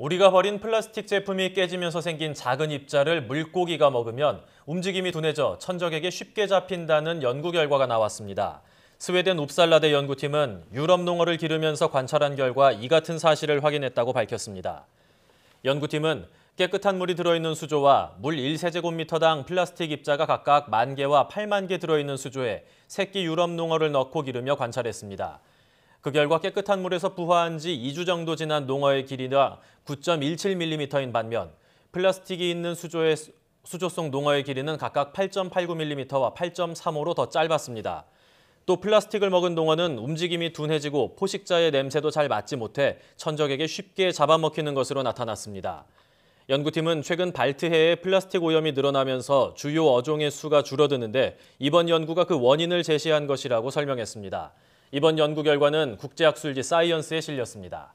우리가 버린 플라스틱 제품이 깨지면서 생긴 작은 입자를 물고기가 먹으면 움직임이 둔해져 천적에게 쉽게 잡힌다는 연구 결과가 나왔습니다. 스웨덴 웁살라대 연구팀은 유럽 농어를 기르면서 관찰한 결과 이 같은 사실을 확인했다고 밝혔습니다. 연구팀은 깨끗한 물이 들어있는 수조와 물 1세제곱미터당 플라스틱 입자가 각각 1만 개와 8만 개 들어있는 수조에 새끼 유럽 농어를 넣고 기르며 관찰했습니다. 그 결과 깨끗한 물에서 부화한 지 2주 정도 지난 농어의 길이가 9.17mm인 반면 플라스틱이 있는 수조의 수조성 농어의 길이는 각각 8.89mm와 8.35로 더 짧았습니다. 또 플라스틱을 먹은 농어는 움직임이 둔해지고 포식자의 냄새도 잘 맡지 못해 천적에게 쉽게 잡아먹히는 것으로 나타났습니다. 연구팀은 최근 발트해의 플라스틱 오염이 늘어나면서 주요 어종의 수가 줄어드는데 이번 연구가 그 원인을 제시한 것이라고 설명했습니다. 이번 연구 결과는 국제학술지 사이언스에 실렸습니다.